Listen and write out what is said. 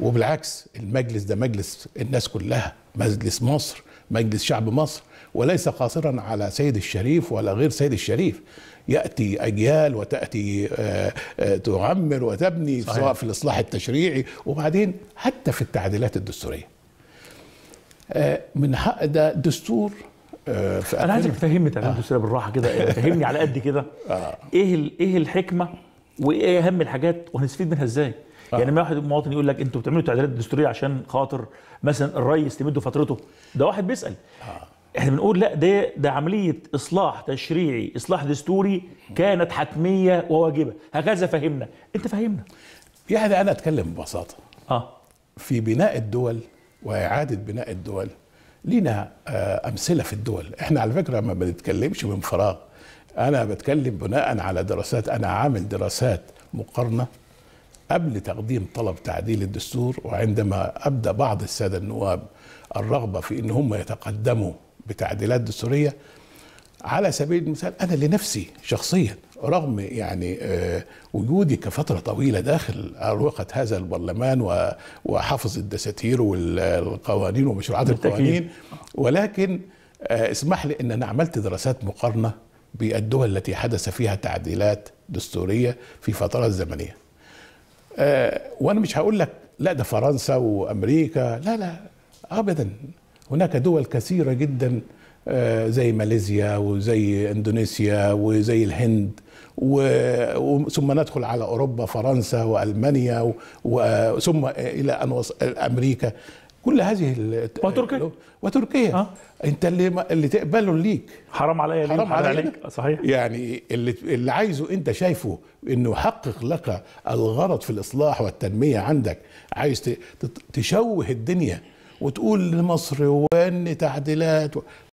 وبالعكس المجلس ده مجلس الناس كلها مجلس مصر مجلس شعب مصر وليس قاصرا على سيد الشريف ولا غير سيد الشريف ياتي اجيال وتاتي آه، آه، تعمر وتبني صحيح. سواء في الاصلاح التشريعي وبعدين حتى في التعديلات الدستوريه آه، من حق ده دستور انا عايزك تفهمني تعديلات دستورية بالراحه كده يعني فهمني على قد كده ايه ايه الحكمه وايه اهم الحاجات وهنستفيد منها ازاي آه. يعني ما واحد مواطن يقول لك انتوا بتعملوا تعديلات دستوريه عشان خاطر مثلا الرئيس تمدوا فترته ده واحد بيسال آه. احنا بنقول لا ده ده عمليه اصلاح تشريعي اصلاح دستوري كانت حتميه وواجبه هكذا فهمنا انت فهمنا يعني انا اتكلم ببساطه اه في بناء الدول واعاده بناء الدول لينا آه، امثله في الدول احنا على فكره ما بنتكلمش من فراغ انا بتكلم بناء على دراسات انا عامل دراسات مقارنه قبل تقديم طلب تعديل الدستور وعندما ابدا بعض الساده النواب الرغبه في ان هم يتقدموا بتعديلات دستوريه على سبيل المثال انا لنفسي شخصيا رغم يعني آه، وجودي كفتره طويله داخل اروقه هذا البرلمان وحفظ الدساتير والقوانين ومشروعات القوانين ولكن آه، اسمح لي ان انا عملت دراسات مقارنه بالدول التي حدث فيها تعديلات دستوريه في فترات زمنيه. أه وانا مش هقول لك لا ده فرنسا وامريكا لا لا ابدا هناك دول كثيره جدا أه زي ماليزيا وزي اندونيسيا وزي الهند ثم ندخل على اوروبا فرنسا والمانيا ثم الى ان امريكا كل هذه وتركيا وتركيا أه؟ انت اللي اللي تقبله ليك حرام عليا حرام, حرام عليك. عليك صحيح يعني اللي اللي عايزه انت شايفه انه يحقق لك الغرض في الاصلاح والتنميه عندك عايز تشوه الدنيا وتقول لمصر وان تعديلات